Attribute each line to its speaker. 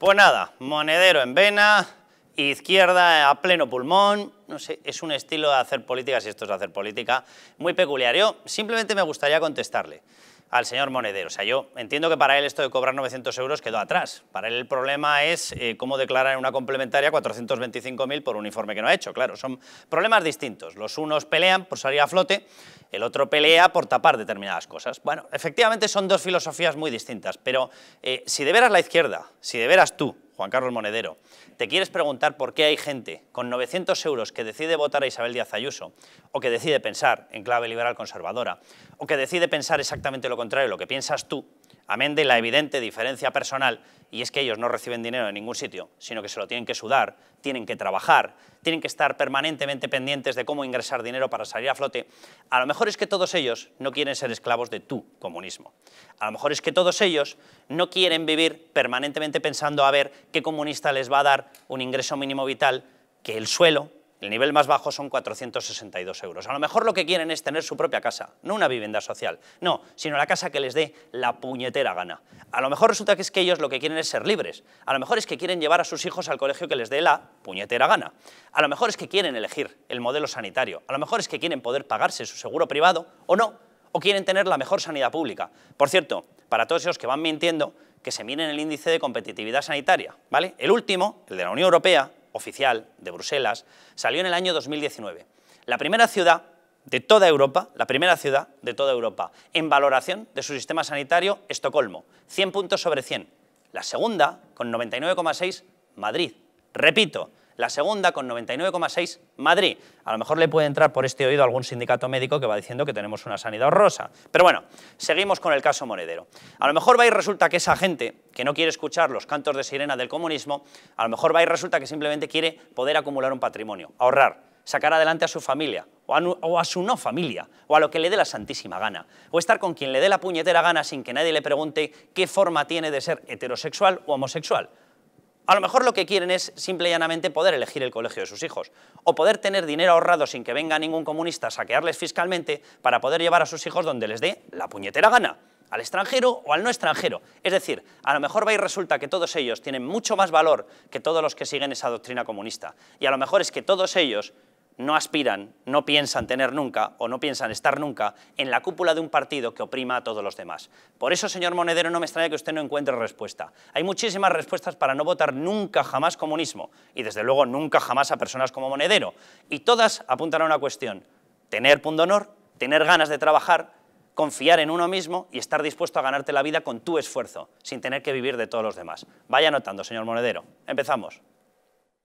Speaker 1: Pues nada, monedero en vena, izquierda a pleno pulmón, no sé, es un estilo de hacer política, si esto es hacer política, muy peculiar. Yo simplemente me gustaría contestarle al señor Monedero. O sea, yo entiendo que para él esto de cobrar 900 euros quedó atrás. Para él el problema es eh, cómo declarar en una complementaria 425.000 por un informe que no ha hecho. Claro, son problemas distintos. Los unos pelean por salir a flote, el otro pelea por tapar determinadas cosas. Bueno, efectivamente son dos filosofías muy distintas, pero eh, si de veras la izquierda, si de veras tú Juan Carlos Monedero, te quieres preguntar por qué hay gente con 900 euros que decide votar a Isabel Díaz Ayuso, o que decide pensar en clave liberal conservadora, o que decide pensar exactamente lo contrario, lo que piensas tú, amén de la evidente diferencia personal, y es que ellos no reciben dinero en ningún sitio, sino que se lo tienen que sudar, tienen que trabajar, tienen que estar permanentemente pendientes de cómo ingresar dinero para salir a flote, a lo mejor es que todos ellos no quieren ser esclavos de tu comunismo. A lo mejor es que todos ellos no quieren vivir permanentemente pensando a ver qué comunista les va a dar un ingreso mínimo vital que el suelo el nivel más bajo son 462 euros. A lo mejor lo que quieren es tener su propia casa, no una vivienda social, no, sino la casa que les dé la puñetera gana. A lo mejor resulta que es que ellos lo que quieren es ser libres, a lo mejor es que quieren llevar a sus hijos al colegio que les dé la puñetera gana, a lo mejor es que quieren elegir el modelo sanitario, a lo mejor es que quieren poder pagarse su seguro privado o no, o quieren tener la mejor sanidad pública. Por cierto, para todos esos que van mintiendo, que se miren el índice de competitividad sanitaria, ¿vale? El último, el de la Unión Europea, oficial de Bruselas salió en el año 2019. La primera ciudad de toda Europa, la primera ciudad de toda Europa en valoración de su sistema sanitario, Estocolmo, 100 puntos sobre 100. La segunda, con 99,6, Madrid. Repito, la segunda con 99,6 Madrid. A lo mejor le puede entrar por este oído algún sindicato médico que va diciendo que tenemos una sanidad horrorosa. Pero bueno, seguimos con el caso Monedero. A lo mejor va y resulta que esa gente que no quiere escuchar los cantos de sirena del comunismo, a lo mejor va y resulta que simplemente quiere poder acumular un patrimonio, ahorrar, sacar adelante a su familia, o a, su no familia, o a lo que le dé la santísima gana, o estar con quien le dé la puñetera gana sin que nadie le pregunte qué forma tiene de ser heterosexual o homosexual. A lo mejor lo que quieren es simple y llanamente poder elegir el colegio de sus hijos, o poder tener dinero ahorrado sin que venga ningún comunista a saquearles fiscalmente para poder llevar a sus hijos donde les dé la puñetera gana al extranjero o al no extranjero. Es decir, a lo mejor va y resulta que todos ellos tienen mucho más valor que todos los que siguen esa doctrina comunista. Y a lo mejor es que todos ellos no aspiran, no piensan tener nunca o no piensan estar nunca en la cúpula de un partido que oprima a todos los demás. Por eso, señor Monedero, no me extraña que usted no encuentre respuesta. Hay muchísimas respuestas para no votar nunca jamás comunismo y desde luego nunca jamás a personas como Monedero. Y todas apuntan a una cuestión, tener pundonor, tener ganas de trabajar, confiar en uno mismo y estar dispuesto a ganarte la vida con tu esfuerzo, sin tener que vivir de todos los demás. Vaya notando, señor Monedero. Empezamos.